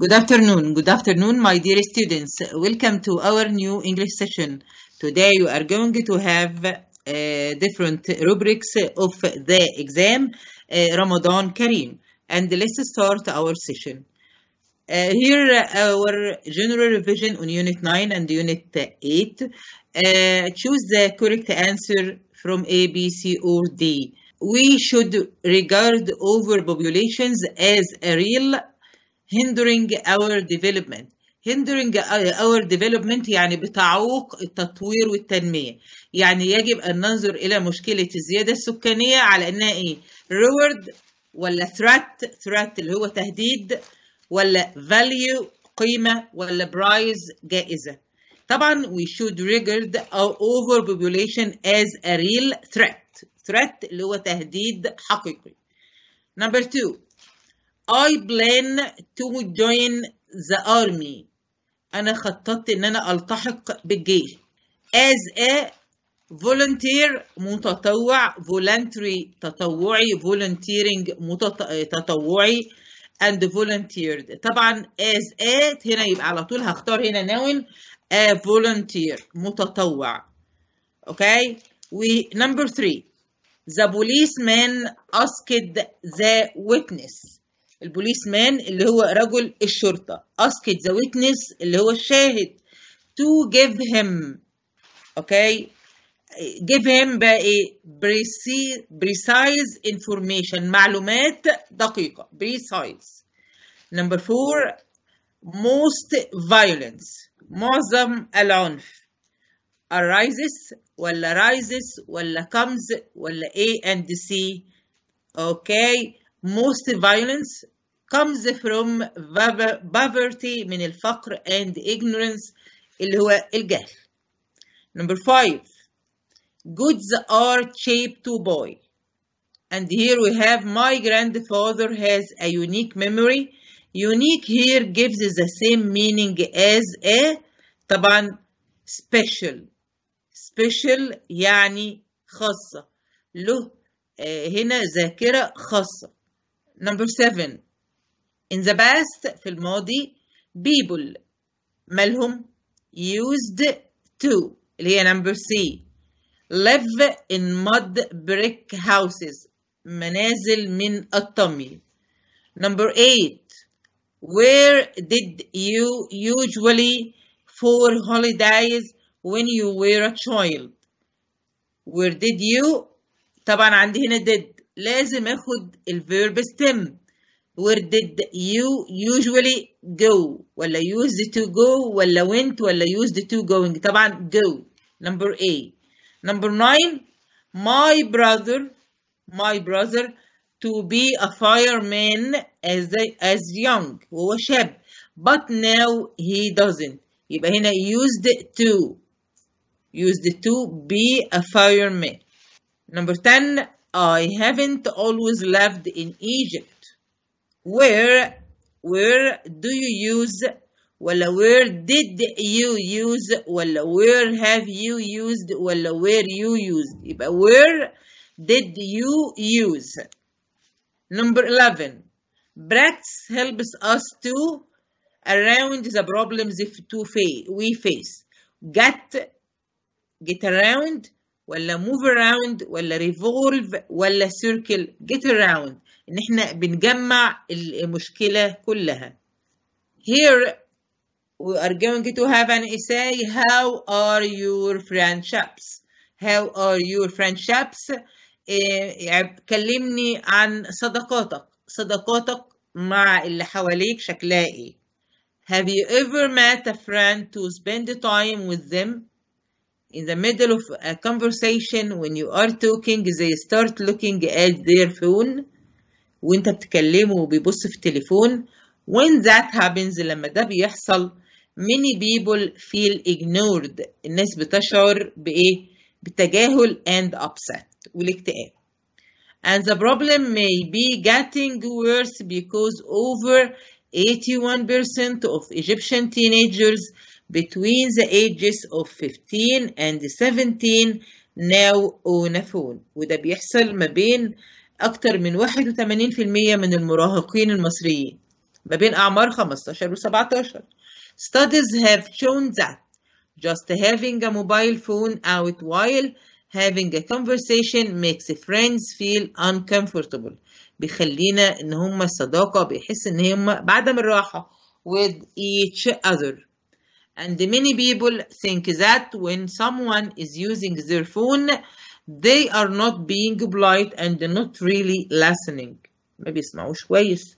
Good afternoon. Good afternoon, my dear students. Welcome to our new English session. Today you are going to have uh, different rubrics of the exam, uh, Ramadan Kareem. And let's start our session. Uh, here our general revision on unit 9 and unit 8. Uh, choose the correct answer from A, B, C, or D. We should regard overpopulations as a real hindering our development hindering our development يعني بتعوق التطوير والتنمية يعني يجب أن ننظر إلى مشكلة الزيادة السكانية على أنها إيه reward ولا threat threat اللي هو تهديد ولا value قيمة ولا price جائزة طبعا we should regard our overpopulation as a real threat threat اللي هو تهديد حقيقي number two I plan to join the army أنا خططت إن أنا ألتحق بالجيش as a volunteer متطوع voluntary تطوعي volunteering متط... تطوعي and volunteered طبعا as a هنا يبقى على طول هختار هنا noun a volunteer متطوع okay. و number three the policeman asked the witness البوليس مان اللي هو رجل الشرطة اسكت ذا ويتنس اللي هو الشاهد to give him اوكي give him بقى ايه precise information معلومات دقيقة precise number four most violence معظم العنف arises ولا rises ولا comes ولا A and C اوكي most violence comes from poverty من الفقر and ignorance اللي هو الجهل. Number five, goods are cheap to buy. And here we have my grandfather has a unique memory. Unique here gives the same meaning as a طبعا special. Special يعني خاصة. له eh, هنا ذاكرة خاصة. Number seven. In the past في الماضي people مالهم used to اللي هي number C live in mud brick houses منازل من الطمي number eight where did you usually for holidays when you were a child where did you طبعا عندي هنا did لازم اخد الفيرب stem where did you usually go ولا used to go ولا went ولا used to going طبعا go number A number 9 my brother my brother to be a fireman as as young وهو شاب but now he doesn't يبقى هنا used to used to be a fireman number 10 I haven't always lived in Egypt. Where, where do you use Well, where did you use Well, where have you used Well, where you used where did you use number 11 practice helps us to around the problems if to face we face get get around ولا move around ولا revolve ولا circle get around ان احنا بنجمع المشكلة كلها here we are going to have an essay how are your friendships how are your friendships كلمني عن صداقاتك صداقاتك مع اللي حواليك شكلها ايه have you ever met a friend to spend time with them in the middle of a conversation when you are talking they start looking at their phone وانت بتكلمه وبيبص في تليفون when that happens لما ده بيحصل many people feel ignored الناس بتشعر بإيه بتجاهل and upset والاكتئاب and the problem may be getting worse because over 81% of Egyptian teenagers between the ages of 15 and 17 now phone وده بيحصل ما بين أكتر من 81% من المراهقين المصريين ما بين أعمار 15 و 17 Studies have shown that just having a mobile phone out while having a conversation makes friends feel uncomfortable بيخلينا إن هما الصداقة بيحس إن هما بعدم الراحة with each other And many people think that when someone is using their phone, they are not being polite and not really listening. Maybe small كويس.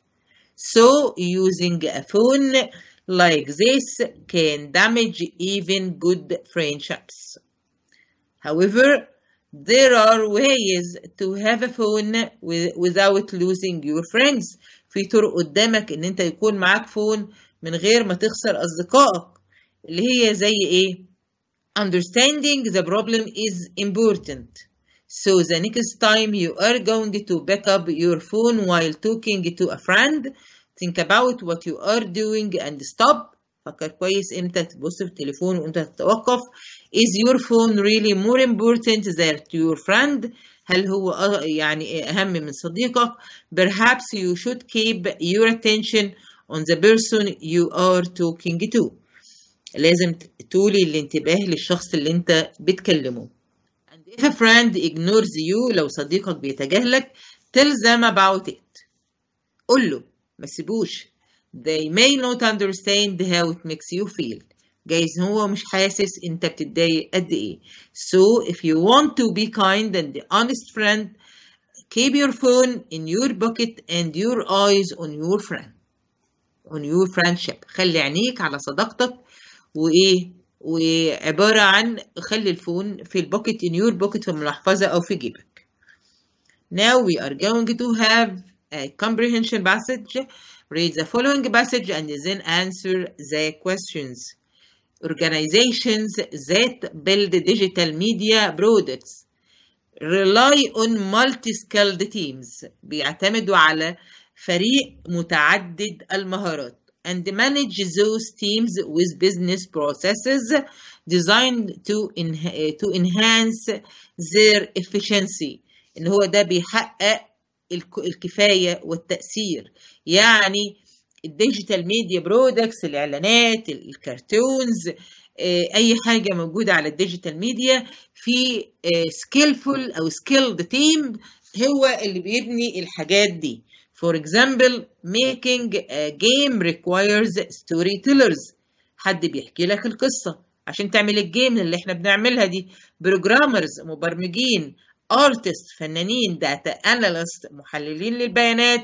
So using a phone like this can damage even good friendships. However, there are ways to have a phone with, without losing your friends. في طرق قدامك ان انت يكون معاك فون من غير ما تخسر اصدقائك. اللي هي زي ايه understanding the problem is important so the next time you are going to back up your phone while talking to a friend think about what you are doing and stop فكر كويس امتى تبص في التليفون وامتى تتوقف is your phone really more important than your friend هل هو يعني اهم من صديقك perhaps you should keep your attention on the person you are talking to لازم تولي الانتباه للشخص اللي انت بتكلمه and if a friend ignores you لو صديقك بيتجاهلك tell them about it قل له ما سيبوش they may not understand how it makes you feel جايز هو مش حاسس انت بتتضايق قد ايه so if you want to be kind and the honest friend keep your phone in your pocket and your eyes on your friend on your friendship خلي عينيك على صداقتك وايه وعباره عن خلي الفون في البوكيت in your pocket في المحفظه او في جيبك now we are going to have a comprehension passage read the following passage and then answer the questions organizations that build digital media products rely on multi-skilled teams بيعتمدوا على فريق متعدد المهارات and manage those teams with business processes designed to, en eh, to enhance their efficiency ان هو ده بيحقق الكفايه والتاثير يعني الديجيتال ميديا برودكتس الاعلانات الكرتونز آه، اي حاجه موجوده على الديجيتال ميديا في سكيلفول آه، او سكيلد تيم هو اللي بيبني الحاجات دي For example, making a game requires storytellers. حد بيحكي لك القصة عشان تعمل الجيم اللي احنا بنعملها دي. Programmers مبرمجين. Artists فنانين. Data analysts محللين للبيانات.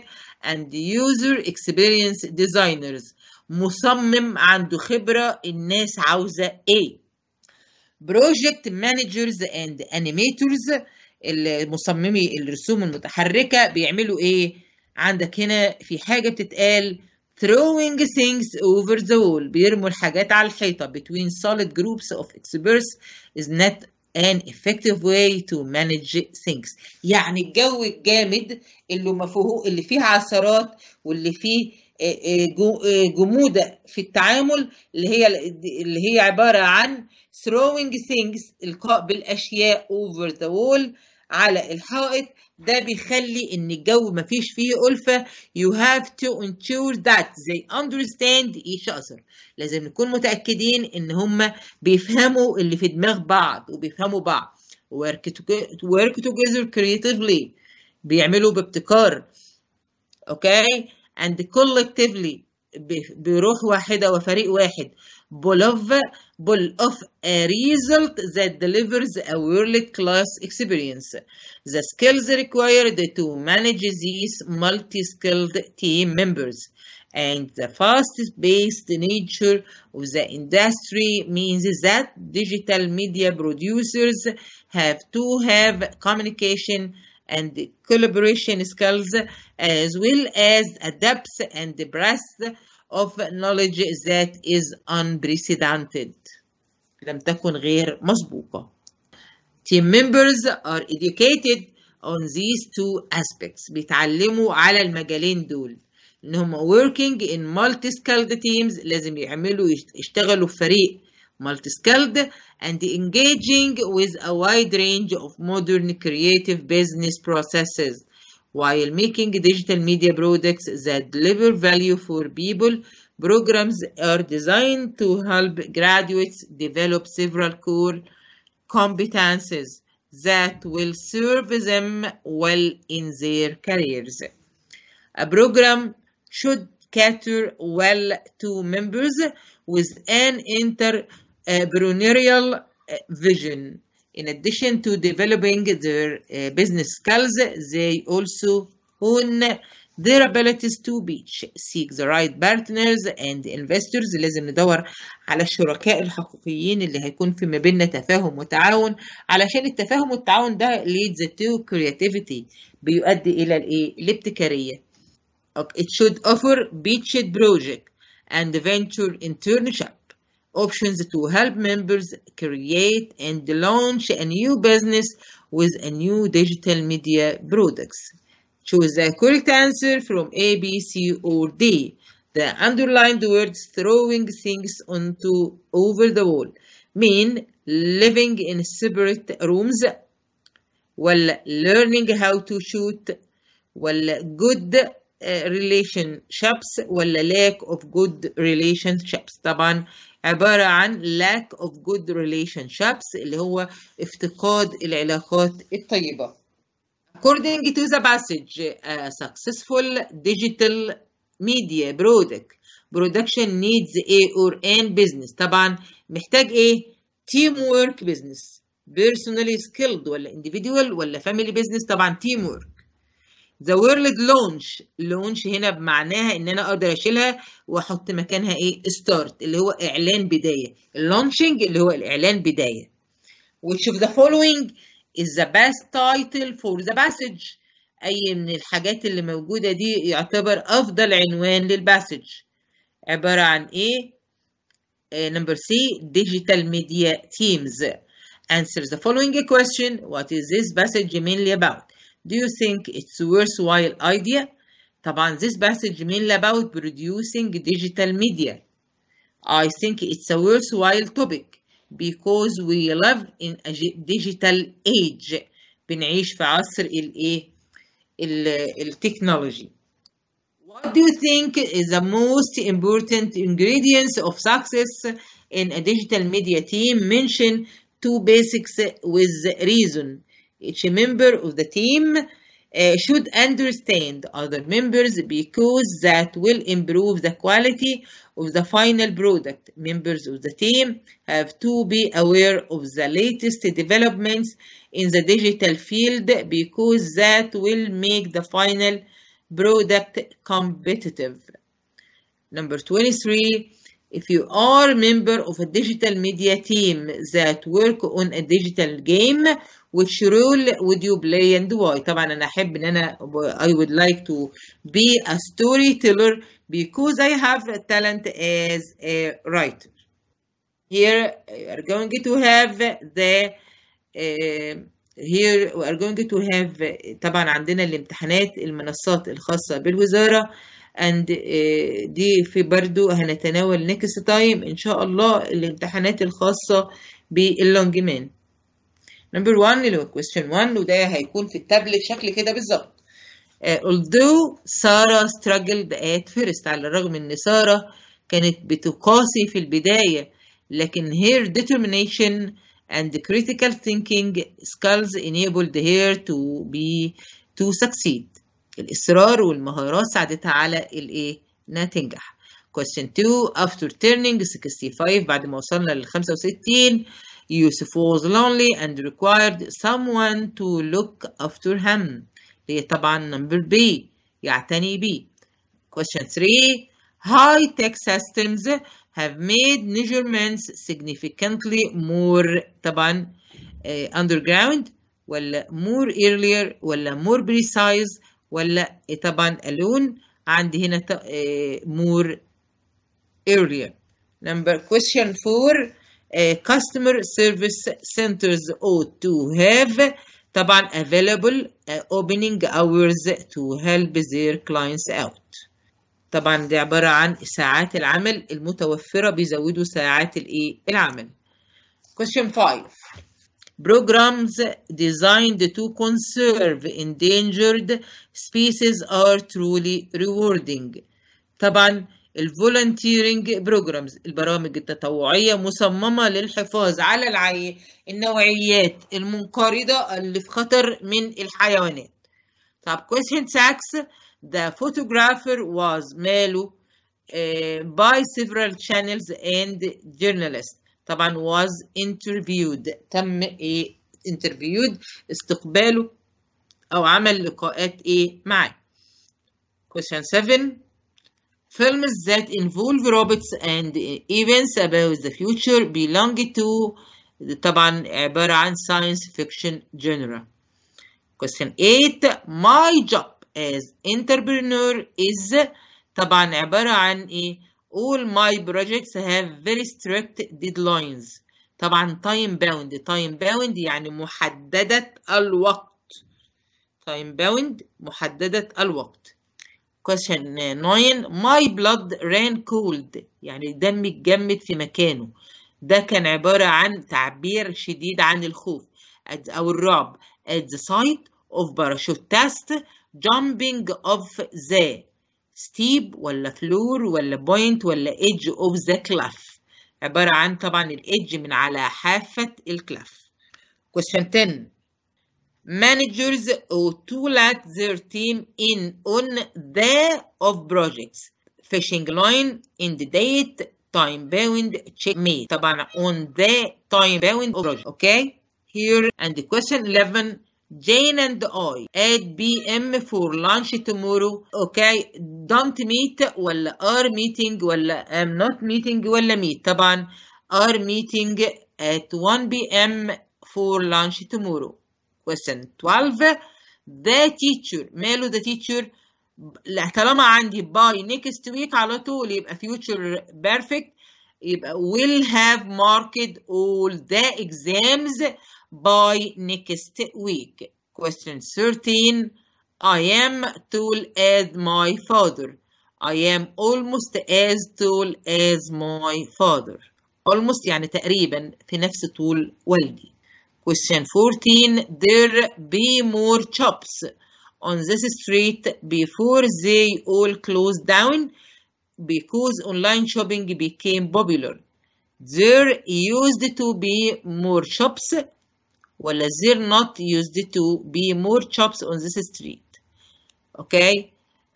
And user experience designers. مصمم عنده خبرة الناس عاوزة ايه. Project managers and animators. المصممي الرسوم المتحركة بيعملوا ايه؟ عندك هنا في حاجة بتتقال throwing things over the wall بيرموا الحاجات على الحيطة between solid groups of experts is not an effective way to manage things يعني الجو الجامد اللي فيه اللي فيه عثرات واللي فيه آه، آه، آه، جمودة في التعامل اللي هي اللي هي عبارة عن throwing things القاء بالأشياء over the wall على الحائط ده بيخلي ان الجو مفيش فيه ألفة you have to ensure that they understand each other لازم نكون متأكدين ان هما بيفهموا اللي في دماغ بعض وبيفهموا بعض work together creatively بيعملوا بابتكار اوكي okay? and collectively بروح واحدة وفريق واحد bull of, of a result that delivers a world-class experience. The skills required to manage these multi-skilled team members and the fast-paced nature of the industry means that digital media producers have to have communication and collaboration skills as well as depth and breadth of knowledge that is unprecedented لم تكن غير مسبوقة team members are educated on these two aspects بيتعلموا على المجالين دول ان هم working in multi skilled teams لازم يعملوا يشتغلوا في فريق multi skilled and engaging with a wide range of modern creative business processes while making digital media products that deliver value for people. Programs are designed to help graduates develop several core competences that will serve them well in their careers. A program should cater well to members with an entrepreneurial eh, vision. In addition to developing their uh, business skills, they also hone their abilities to beach. Seek the right partners and investors. لازم ندور على الشركاء الحقيقيين اللي هيكون في ما بيننا تفاهم وتعاون علشان التفاهم والتعاون ده leads to creativity بيؤدي إلى الإيه؟ الابتكارية. It should offer beachhead project and venture internship. options to help members create and launch a new business with a new digital media products. Choose the correct answer from A, B, C, or D. The underlined words throwing things onto over the wall mean living in separate rooms while learning how to shoot while good uh, relationships while lack of good relationships طبعا عبارة عن lack of good relationships اللي هو افتقاد العلاقات الطيبة according to the passage a successful digital media product production needs a or an business طبعا محتاج ايه teamwork business personally skilled ولا individual ولا family business طبعا teamwork. ذا وورلد لونش لونش هنا بمعناها ان انا اقدر اشيلها واحط مكانها ايه ستارت اللي هو اعلان بدايه اللونشنج اللي هو الاعلان بدايه which of the following is the best title for the passage اي من الحاجات اللي موجوده دي يعتبر افضل عنوان للباسج عباره عن ايه نمبر سي ديجيتال ميديا تيمز answer the following question what is this passage mainly about Do you think it's a worthwhile idea? طبعا this passage mainly about producing digital media. I think it's a worthwhile topic because we live in a digital age. بنعيش في عصر الايه التكنولوجي. What do you think is the most important ingredients of success in a digital media team? Mention two basics with reason. Each member of the team uh, should understand other members because that will improve the quality of the final product. Members of the team have to be aware of the latest developments in the digital field because that will make the final product competitive. Number 23, if you are a member of a digital media team that work on a digital game which role would you play and why طبعا انا احب ان انا I would like to be a storyteller because I have a talent as a writer here we are going to have the uh, here we are going to have طبعا عندنا الامتحانات المنصات الخاصة بالوزارة and uh, دي في برضو هنتناول next time ان شاء الله الامتحانات الخاصة باللونجمان نمبر 1 اللي هو question 1 وده هيكون في التابلت شكل كده بالظبط uh, although سارة struggled at first على الرغم ان سارة كانت بتقاسي في البداية لكن her determination and critical thinking skills enabled her to be to succeed الإصرار والمهارات ساعدتها على الإيه؟ إنها تنجح. Question 2 After turning 65 بعد ما وصلنا لل 65 يوسف was lonely and required someone to look after him طبعا number B يعتني بيه question 3 high tech systems have made measurements significantly more طبعا uh, eh, underground ولا more earlier ولا more precise ولا طبعا alone عندي هنا uh, more earlier number question 4 uh, customer service centers ought to have طبعا available uh, opening hours to help their clients out طبعا دي عبارة عن ساعات العمل المتوفرة بيزودوا ساعات العمل question 5 Programs designed to conserve endangered species are truly rewarding. طبعا الفولنتيرنج بروجرامز البرامج التطوعية مصممة للحفاظ على العي... النوعيات المنقرضة اللي في خطر من الحيوانات طب question ساكس the photographer was ماله باي eh, by several channels and journalists طبعا was interviewed تم ايه interviewed استقباله او عمل لقاءات ايه معاه question 7 Films that involve robots and events about the future belong to طبعا عبارة عن science fiction genre. Question 8 My job as entrepreneur is طبعا عبارة عن ايه all my projects have very strict deadlines طبعا time bound time bound يعني محددة الوقت time bound محددة الوقت question 9 my blood ran cold يعني دمي اتجمد في مكانه ده كان عبارة عن تعبير شديد عن الخوف أو الرعب at the sight of parachutist jumping off the steep ولا floor ولا point ولا edge of the cliff عبارة عن طبعا الايدج من على حافة الكلف question 10 managers to let their team in on the of projects fishing line in the date time bound checkmate طبعا on the time bound project okay here and the question 11 Jane and I at PM for lunch tomorrow okay don't meet well are meeting i am not meeting ولا meet Taban are meeting at 1 PM for lunch tomorrow Question 12. The teacher. ماله the teacher؟ لا طالما عندي by next week على طول يبقى future perfect يبقى will have marked all the exams by next week. Question 13. I am tall as my father. I am almost as tall as my father. Almost يعني تقريبا في نفس طول والدي. Question 14. There be more shops on this street before they all closed down because online shopping became popular. There used to be more shops ولا there not used to be more shops on this street. Okay?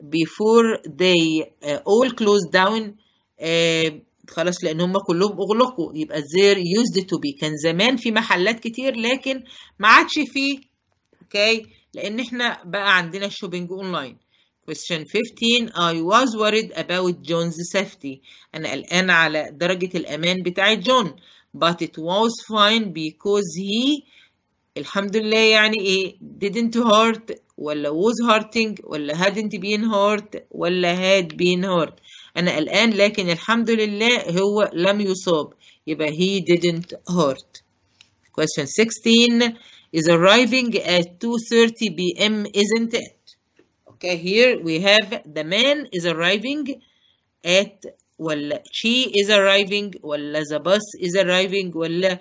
Before they uh, all closed down uh, خلاص لان هم كلهم اغلقوا يبقى زير يوزد تو بي كان زمان في محلات كتير لكن ما عادش فيه اوكي لان احنا بقى عندنا الشوبينج اونلاين question 15 I was worried about John's safety أنا قلقان على درجة الأمان بتاع جون but it was fine because he الحمد لله يعني إيه didn't hurt ولا was hurting ولا hadn't been hurt ولا had been hurt أنا قلقان لكن الحمد لله هو لم يصاب يبقى he didn't hurt question 16 is arriving at 2:30 p.m. isn't it okay here we have the man is arriving at ولا she is arriving ولا the bus is arriving ولا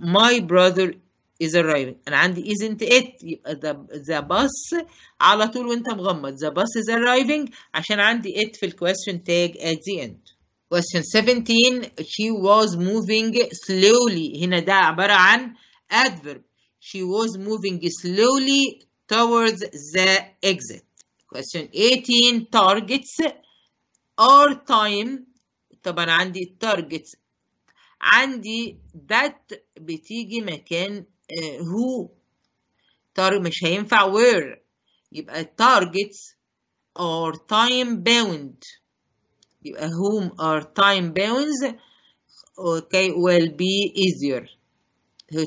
my brother is arriving انا عندي isn't it يبقى the, the bus على طول وانت مغمض the bus is arriving عشان عندي it في question tag at the end question 17 she was moving slowly هنا ده عبارة عن adverb she was moving slowly towards the exit question 18 targets are time طبعا عندي targets عندي that بتيجي مكان هو تار مش هينفع where يبقى targets are time bound يبقى whom are time bound okay will be easier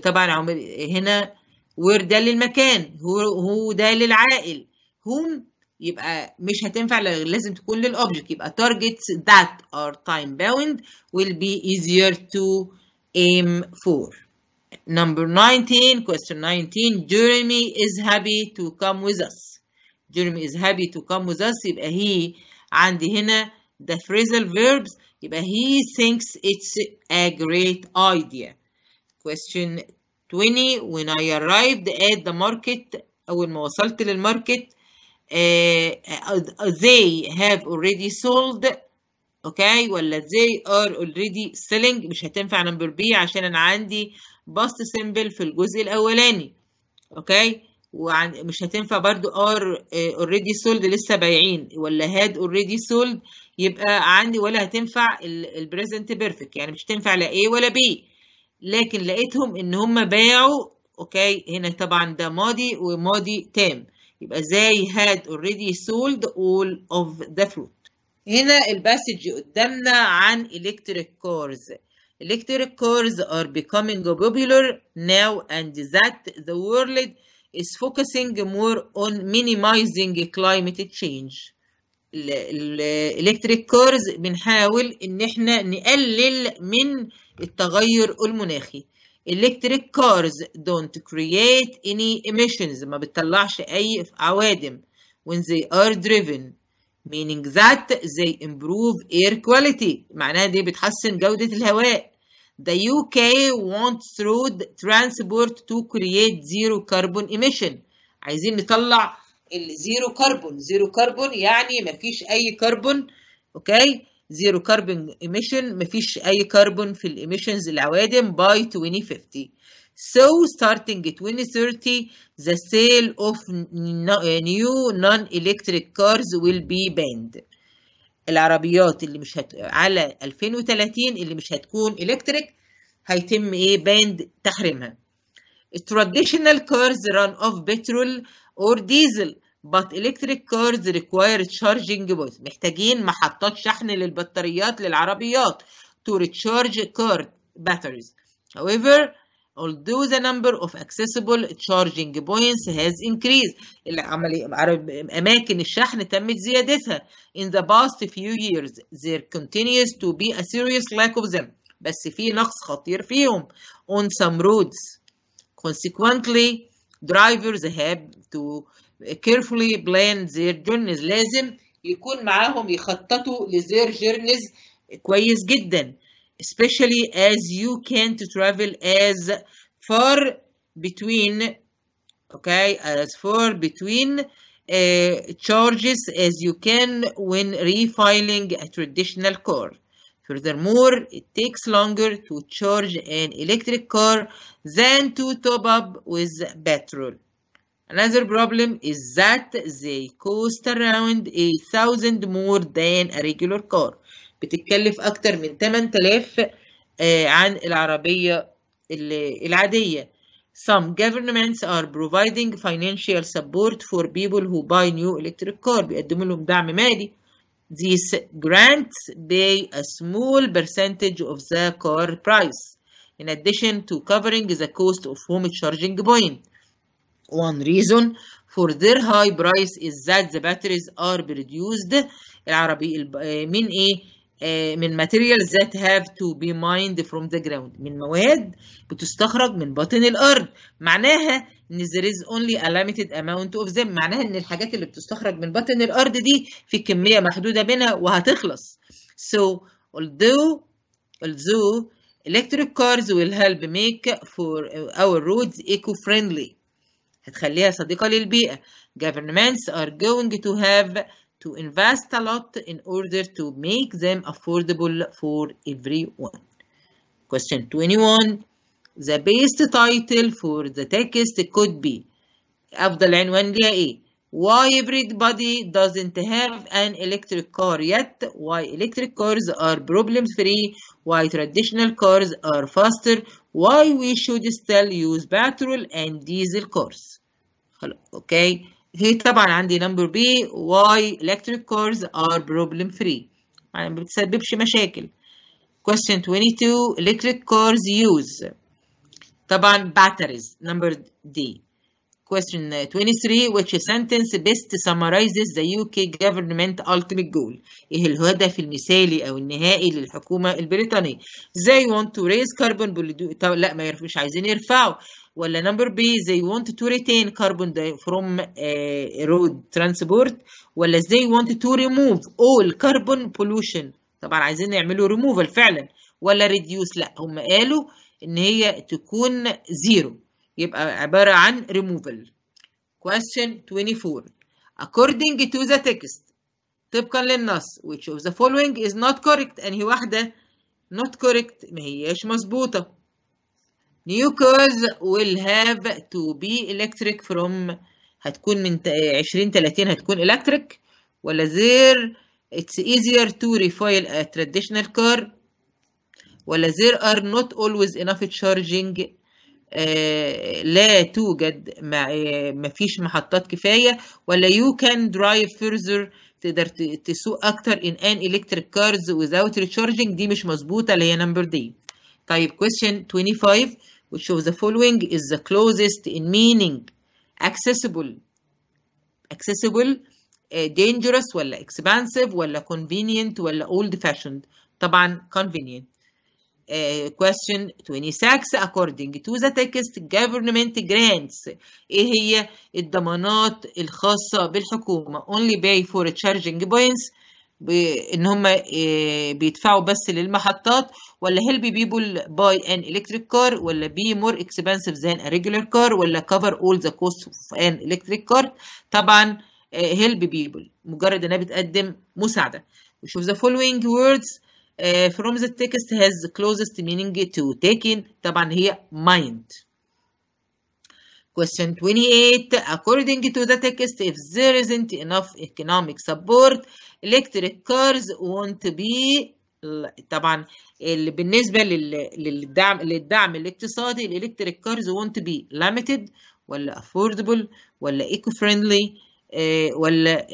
طبعا هنا where ده للمكان هو ده للعائل whom يبقى مش هتنفع لازم تكون للأوبجكت يبقى targets that are time bound will be easier to aim for Number 19, question 19, Jeremy is happy to come with us. Jeremy is happy to come with us يبقى he عندي هنا the phrasal verbs يبقى he thinks it's a great idea. Question 20, when I arrived at the market أول uh, ما وصلت للماركت uh, uh, they have already sold okay. ولا they are already selling مش هتنفع number B عشان انا عندي باست سيمبل في الجزء الاولاني اوكي ومش هتنفع برضو ار اوريدي آه، سولد لسه بايعين ولا هاد اوريدي سولد يبقى عندي ولا هتنفع البريزنت بيرفكت يعني مش هتنفع لا ايه ولا بي لكن لقيتهم ان هم باعوا اوكي هنا طبعا ده ماضي وماضي تام يبقى زي هاد already sold all of the fruit هنا الباسج قدامنا عن electric cars Electric cars are becoming popular now and that the world is focusing more on minimizing climate change. Electric cars بنحاول ان احنا نقلل من التغير المناخي electric cars don't create any emissions ما بتطلعش اي عوادم when they are driven meaning that they improve air quality معناها دي بتحسن جودة الهواء The UK wants through transport to create zero carbon emission. عايزين نطلع الزيرو كربون زيرو كربون يعني مفيش اي كربون اوكي زيرو كربون ايميشن مفيش اي كربون في الايميشنز العوادم باي 2050 So starting 2030 the sale of new non-electric cars will be banned العربيات اللي مش هت... على 2030 اللي مش هتكون الكتريك هيتم ايه باند تحريمها traditional cars run off petrol or diesel but electric cars require charging both محتاجين محطات شحن للبطاريات للعربيات to recharge car batteries however although the number of accessible charging points has increased أماكن الشحن تمت زيادتها in the past few years there continues to be a serious lack of them بس في نقص خطير فيهم on some roads consequently drivers have to carefully plan their journeys لازم يكون معاهم يخططوا لزير journeys كويس جدا especially as you can't travel as far between okay as far between uh, charges as you can when refiling a traditional car furthermore it takes longer to charge an electric car than to top up with petrol another problem is that they cost around a thousand more than a regular car بتتكلف اكتر من 8000 عن العربية العادية Some governments are providing financial support for people who buy new electric car بيقدموا لهم دعم مالي These grants pay a small percentage of the car price in addition to covering the cost of home charging One reason for their high price is that the batteries are produced العربي من ايه من materials that have to be mined from the ground من مواد بتستخرج من بطن الارض معناها ان there is only a limited amount of them معناها ان الحاجات اللي بتستخرج من بطن الارض دي في كميه محدوده منها وهتخلص so although although electric cars will help make for our roads eco-friendly هتخليها صديقة للبيئة governments are going to have to invest a lot in order to make them affordable for everyone. Question 21 The best title for the text could be أفضل عنوان ليها إيه؟ Why everybody doesn't have an electric car yet? Why electric cars are problem free? Why traditional cars are faster? Why we should still use petrol and diesel cars? Okay. هي طبعا عندي نمبر بي واي electric cars are problem free يعني ما بتسببش مشاكل question 22 electric cars use طبعا batteries number D question 23 which sentence best summarizes the UK government ultimate goal ايه الهدف المثالي او النهائي للحكومه البريطانيه they want to raise carbon لا ما يرف... مش عايزين يرفعوا ولا نمبر بي they want to retain carbon from uh, road transport ولا they want to remove all carbon pollution طبعا عايزين يعملوا removal فعلا ولا reduce لا هم قالوا ان هي تكون zero يبقى عبارة عن removal question 24 according to the text طبقا للنص which of the following is not correct أنهي واحدة not correct ما هياش مظبوطة new cars will have to be electric from هتكون من 20 30 هتكون electric ولا there it's easier to refuel a traditional car ولا there are not always enough charging لا توجد ما فيش محطات كفاية ولا you can drive further تقدر تسوق أكتر in ان electric cars without recharging دي مش مظبوطة اللي هي نمبر دي طيب question 25 which of the following is the closest in meaning accessible accessible dangerous ولا expensive ولا convenient ولا old fashioned طبعا convenient Uh, question 26 according to the text government grants ايه هي الضمانات الخاصة بالحكومة only pay for charging points ان هم بيدفعوا بس للمحطات ولا help people buy an electric car ولا be more expensive than a regular car ولا cover all the costs of an electric car طبعا help people مجرد انها بتقدم مساعدة وشوف the following words from the text has the closest meaning to taken طبعا هي mind Question 28 According to the text, if there isn't enough economic support, electric cars won't be طبعا اللي بالنسبة للدعم للدعم الاقتصادي electric cars won't be limited ولا affordable ولا eco friendly ولا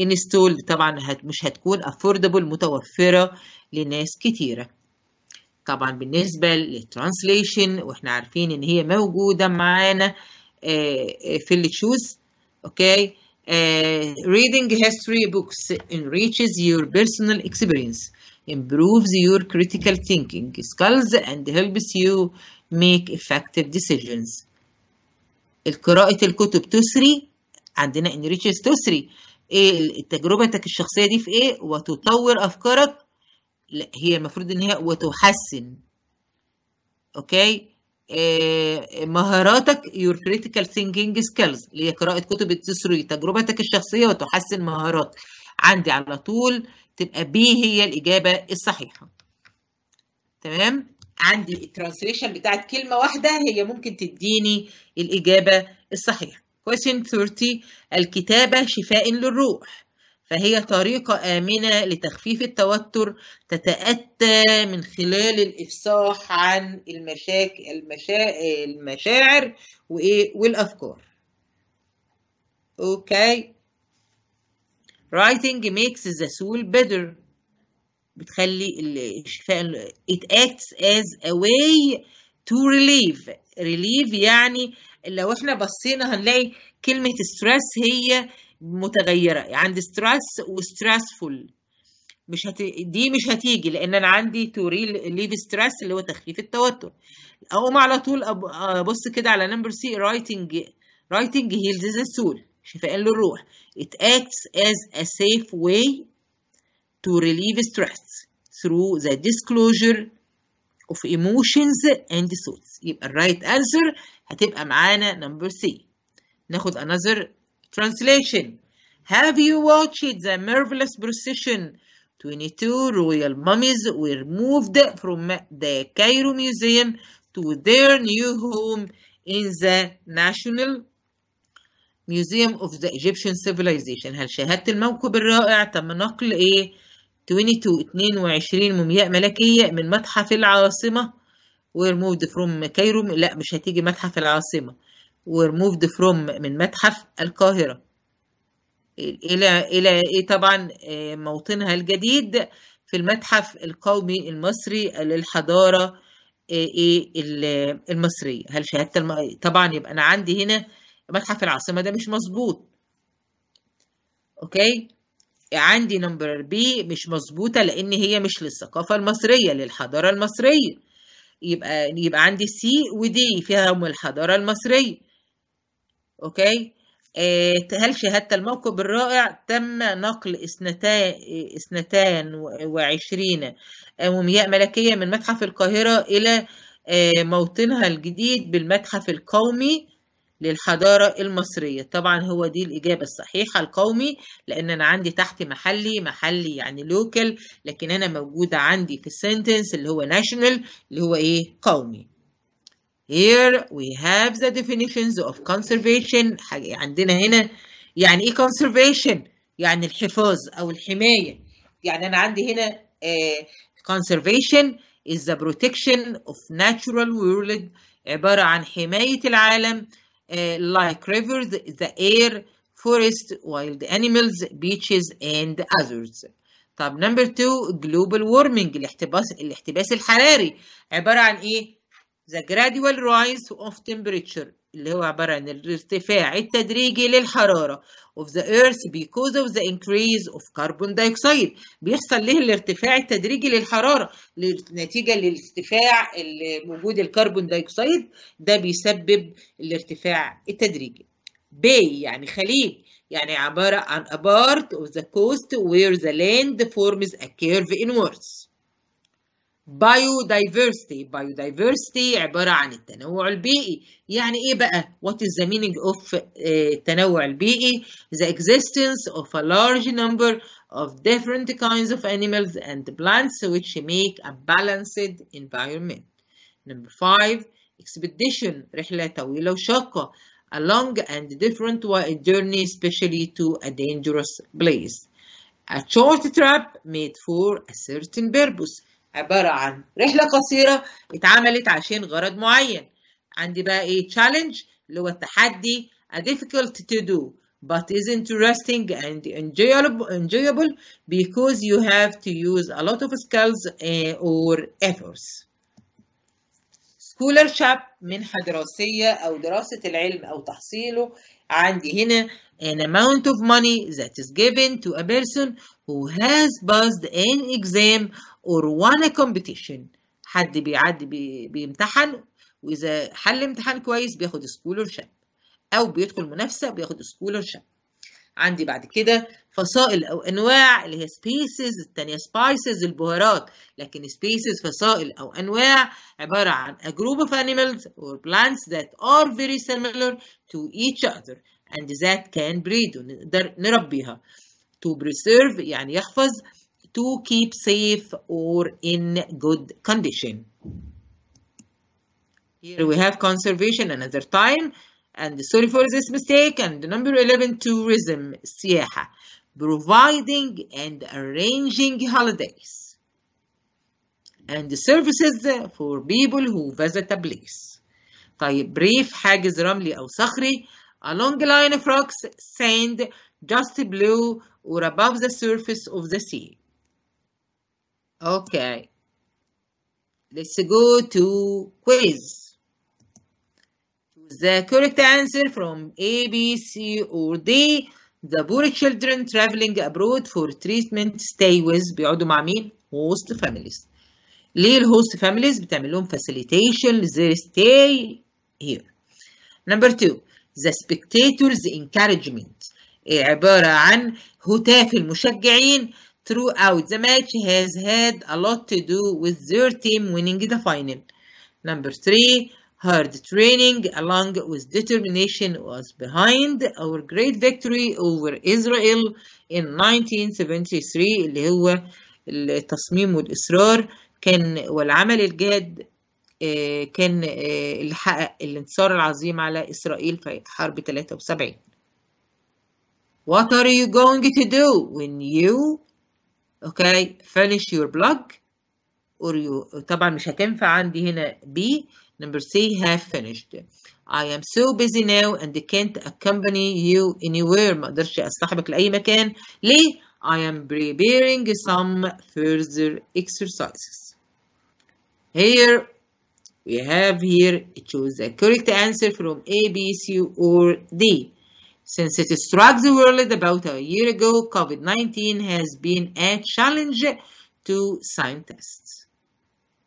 installed طبعا مش هتكون affordable متوفرة لناس كتيرة طبعا بالنسبة للترانسليشن واحنا عارفين ان هي موجودة معانا آه، آه، في اللي تشوز اوكي آه، reading history books enriches your personal experience improves your critical thinking skills and helps you make effective decisions القراءة الكتب تسري عندنا enriches تسري ايه التجربتك الشخصية دي في ايه وتطور افكارك لا هي المفروض ان هي وتحسن اوكي آه، مهاراتك your critical thinking skills اللي هي قراءة كتب التسري تجربتك الشخصية وتحسن مهاراتك عندي على طول تبقى بي هي الإجابة الصحيحة تمام عندي الترانسليشن بتاعت كلمة واحدة هي ممكن تديني الإجابة الصحيحة question 30 الكتابة شفاء للروح فهي طريقة آمنة لتخفيف التوتر تتأتى من خلال الإفصاح عن المشاكل المشا... المشاعر وإيه والأفكار. أوكي. Writing makes the soul better. بتخلي الشفاء it acts as a way to relieve. relieve يعني لو احنا بصينا هنلاقي كلمة stress هي متغيره يعني عندي ستريس وستريسفول مش هت... دي مش هتيجي لان انا عندي توري ليف ستريس اللي هو تخفيف التوتر اقوم على طول ابص كده على نمبر سي رايتنج رايتنج هيلز السول شفاء للروح it acts as a safe way to relieve stress through the disclosure of emotions and thoughts يبقى الرايت right answer هتبقى معانا نمبر سي ناخد another Translation Have you watched the marvelous procession? 22 royal mummies were moved from the Cairo Museum to their new home in the National Museum of the Egyptian Civilization هل شاهدت الموكب الرائع تم نقل ايه 22 22 مومياء ملكية من متحف العاصمة were moved from Cairo لا مش هتيجي متحف العاصمة وريموفد فروم من متحف القاهرة إلى إلى إيه طبعا آه، موطنها الجديد في المتحف القومي المصري للحضارة آه، إيه المصرية هل في الم... طبعا يبقى أنا عندي هنا متحف العاصمة ده مش مظبوط أوكي عندي نمبر بي مش مظبوطة لأن هي مش للثقافة المصرية للحضارة المصرية يبقى يبقى عندي سي ودي فيها الحضارة المصرية أوكي آه، هل شاهدت الموقف الرائع تم نقل اثنتان وعشرين مومياء ملكية من متحف القاهرة إلى آه، موطنها الجديد بالمتحف القومي للحضارة المصرية طبعا هو دي الإجابة الصحيحة القومي لأن أنا عندي تحت محلي محلي يعني لوكال لكن أنا موجودة عندي في السنتنس اللي هو ناشنال اللي هو إيه قومي Here we have the definitions of conservation عندنا هنا يعني ايه conservation يعني الحفاظ او الحماية يعني انا عندي هنا conservation is the protection of natural world عبارة عن حماية العالم like rivers the air forest wild animals beaches and others طب number two global warming الاحتباس الاحتباس الحراري عبارة عن ايه the gradual rise of temperature اللي هو عبارة عن الارتفاع التدريجي للحرارة of the earth because of the increase of carbon dioxide بيحصل ليه الارتفاع التدريجي للحرارة نتيجة للارتفاع وجود الكربون دايكسيد ده بيسبب الارتفاع التدريجي bay يعني خليج يعني عبارة عن a part of the coast where the land forms a curve inwards biodiversity biodiversity عبارة عن التنوع البيئي يعني إيه بقى what is the meaning of التنوع البيئي the existence of a large number of different kinds of animals and plants which make a balanced environment number five expedition رحلة طويلة وشاقة a long and different journey especially to a dangerous place a short trip made for a certain purpose عبارة عن رحلة قصيرة اتعملت عشان غرض معين عندي بقى ايه challenge اللي هو التحدي a difficult to do but is interesting and enjoyable, enjoyable because you have to use a lot of skills or efforts. scholarship منحة دراسية أو دراسة العلم أو تحصيله عندي هنا an amount of money that is given to a person who has passed an exam or one competition حد بيعدي بي بيمتحن واذا حل امتحان كويس بياخد scholarship او بيدخل منافسه بياخد scholarship عندي بعد كده فصائل او انواع اللي هي سبيسز الثانيه سبايسز البهارات لكن سبيسز فصائل او انواع عباره عن a group of animals or plants that are very similar to each other and that can breed نقدر نربيها to preserve يعني يحفظ to keep safe or in good condition. Here we have conservation another time. And sorry for this mistake. And number 11, tourism, siyaha, providing and arranging holidays and services for people who visit a place. طيب brief حاجز رملي أو صخري along a line of rocks, sand, just below or above the surface of the sea. Okay. Let's go to quiz. Choose the correct answer from A, B, C, or D. The poor children traveling abroad for treatment stay with بيقعدوا مع مين؟ host families. ليه ال host families بتعمل لهم facilitation their stay here. Number two, the spectators encouragement. عبارة عن هتاف المشجعين throughout the match has had a lot to do with their team winning the final. Number three, hard training along with determination was behind our great victory over Israel in 1973 اللي هو التصميم والإصرار كان والعمل الجاد كان اللي حقق الانتصار العظيم على إسرائيل في حرب 73. What are you going to do when you okay finish your blog or you طبعا مش هتنفع عندي هنا B number C have finished I am so busy now and can't accompany you anywhere ما اقدرش اصاحبك لاي مكان ليه I am preparing some further exercises here we have here choose the correct answer from A B C or D since it struck the world about a year ago, COVID-19 has been a challenge to scientists.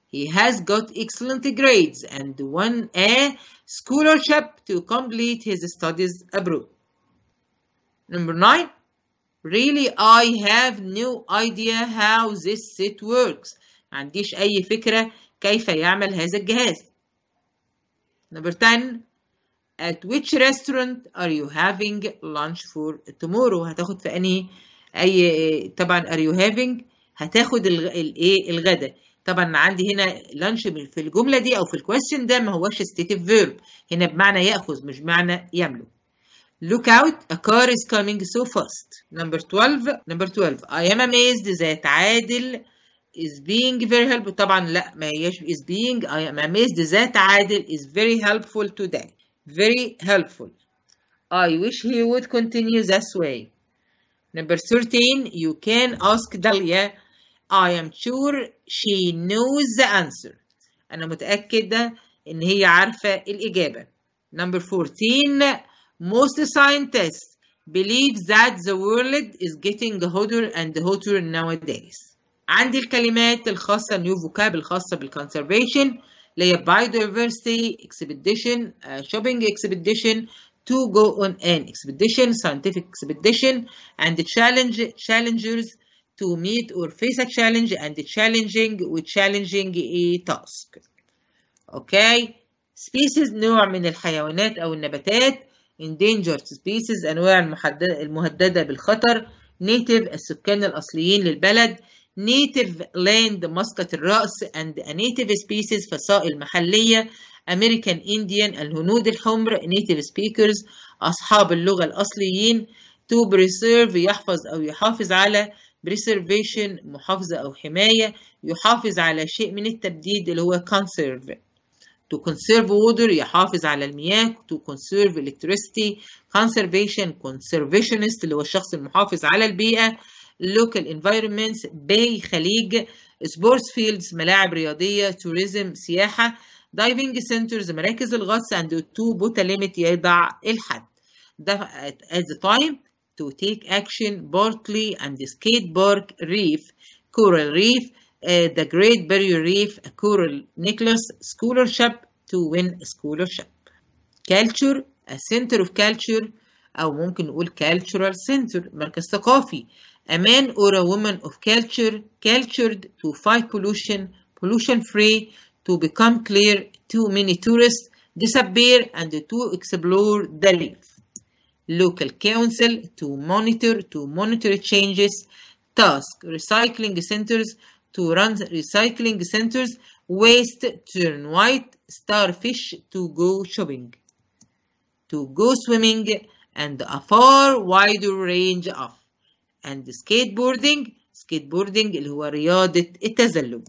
He has got excellent grades and won a scholarship to complete his studies abroad. Number nine, really I have no idea how this set works. عنديش أي فكرة كيف يعمل هذا الجهاز. Number 10 At which restaurant are you having lunch for tomorrow هتاخد في أنهي أي طبعا are you having هتاخد الإيه الغدا طبعا عندي هنا لانش في الجملة دي أو في الكويستشن ده ما هوش ستيتيف فيرب هنا بمعنى يأخذ مش بمعنى يملك Look out, a car is coming so fast. Number 12, number 12. I am amazed that عادل is being very helpful. طبعا لا ما هياش is being. I am amazed that عادل is very helpful today. Very helpful. I wish he would continue this way. Number 13, you can ask Dalia. I am sure she knows the answer. أنا متأكدة إن هي عارفة الإجابة. Number 14, most scientists believe that the world is getting hotter and hotter nowadays. عندي الكلمات الخاصة new vocab الخاصة بالconservation اللي هي biodiversity expedition uh, shopping expedition to go on an expedition scientific expedition and challenge challengers to meet or face a challenge and challenging with challenging a task okay species نوع من الحيوانات أو النباتات endangered species أنواع المهددة بالخطر native السكان الأصليين للبلد native لاند مسقة الرأس and a native species فصائل محلية أمريكان إنديان الهنود الحمر native speakers أصحاب اللغة الأصليين to preserve يحفظ أو يحافظ على preservation محافظة أو حماية يحافظ على شيء من التبديد اللي هو conserve to conserve water يحافظ على المياه to conserve electricity conservation conservationist اللي هو الشخص المحافظ على البيئة local انفايرمنتس باي خليج sports fields ملاعب رياضيه tourism سياحه diving centers مراكز الغطس and to put a limit يضع الحد ده at the time to take action Bartley and Skate Park Reef, Coral Reef, uh, the Great Barrier Reef, Coral Necklace Scholarship to win scholarship. Culture, a center of culture أو ممكن نقول cultural center مركز ثقافي a man or a woman of culture, cultured to fight pollution, pollution free, to become clear, too many tourists disappear and to explore the reef. Local council to monitor, to monitor changes, task, recycling centers to run recycling centers, waste turn white, starfish to go shopping, to go swimming, and a far wider range of and skateboarding skateboarding اللي هو رياضة التزلج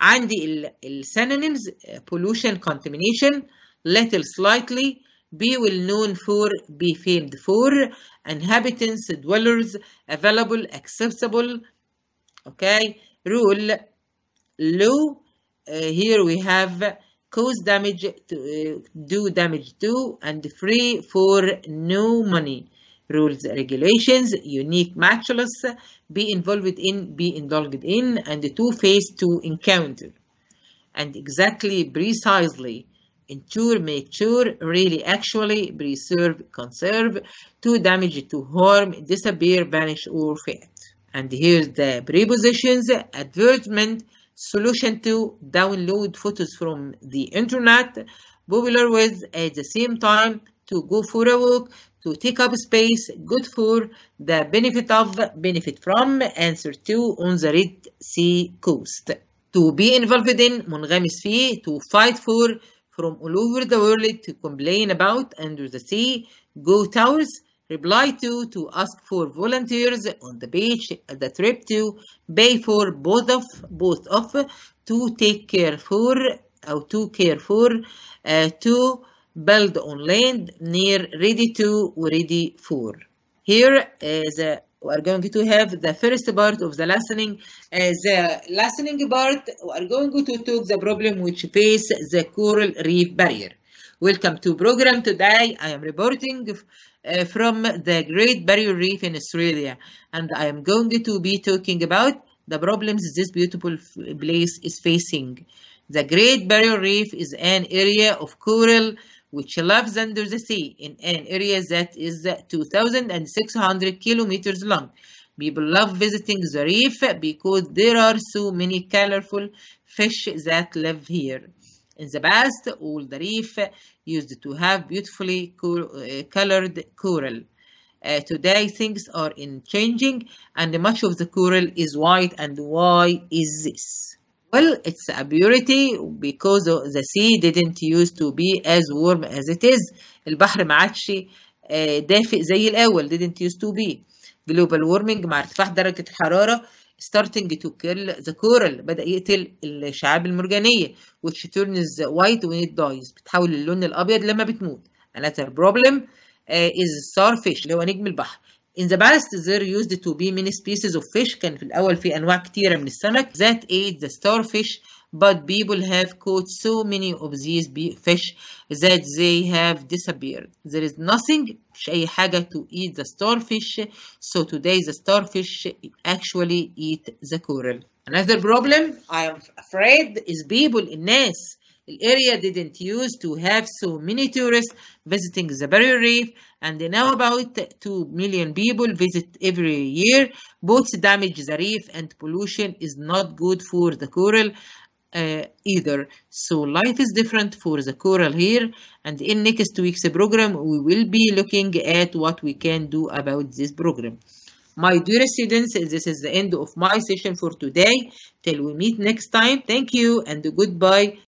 عندي synonyms pollution contamination little slightly be well known for be famed for inhabitants dwellers available accessible okay rule low uh, here we have cause damage to uh, do damage to and free for no money rules, regulations, unique matchless, be involved in, be indulged in, and the two face to encounter. And exactly, precisely, ensure, make sure, really, actually, preserve, conserve, to damage, to harm, disappear, vanish, or fade. And here's the prepositions, advertisement, solution to download photos from the internet, popular with at the same time, to go for a walk, to take up space, good for the benefit of, benefit from, answer to on the Red Sea coast. To be involved in, منغمس فيه, to fight for, from all over the world, to complain about, under the sea, go towers, reply to, to ask for volunteers on the beach, the trip to, pay for, both of, both of, to take care for, or uh, to care for, uh, to build on land near ready 2 ready 4. Here is uh, we are going to have the first part of the lessoning. Uh, the lessoning part, we are going to talk the problem which face the coral reef barrier. Welcome to program. Today I am reporting uh, from the Great Barrier Reef in Australia and I am going to be talking about the problems this beautiful place is facing. The Great Barrier Reef is an area of coral which lives under the sea in an area that is uh, 2,600 kilometers long. People love visiting the reef because there are so many colorful fish that live here. In the past, all the reef used to have beautifully uh, colored coral. Uh, today, things are in changing and much of the coral is white and why is this? Well, it's a purity because the sea didn't used to be as warm as it is. البحر ما عادش دافئ زي الأول didn't used to be. Global warming مع ارتفاع درجة الحرارة starting to kill the coral بدأ يقتل الشعاب المرجانية which turns white when it dies بتحول اللون الأبيض لما بتموت. Another problem is starfish اللي هو نجم البحر. In the past, there used to be many species of fish كان في الأول في أنواع كتيرة من السمك that ate the starfish but people have caught so many of these fish that they have disappeared. There is nothing مش أي حاجة to eat the starfish so today the starfish actually eat the coral. Another problem I am afraid is people الناس the area didn't used to have so many tourists visiting the barrier reef, and now about 2 million people visit every year. Boats damage the reef, and pollution is not good for the coral uh, either. So life is different for the coral here. And in next week's program, we will be looking at what we can do about this program. My dear students, this is the end of my session for today. Till we meet next time, thank you and goodbye.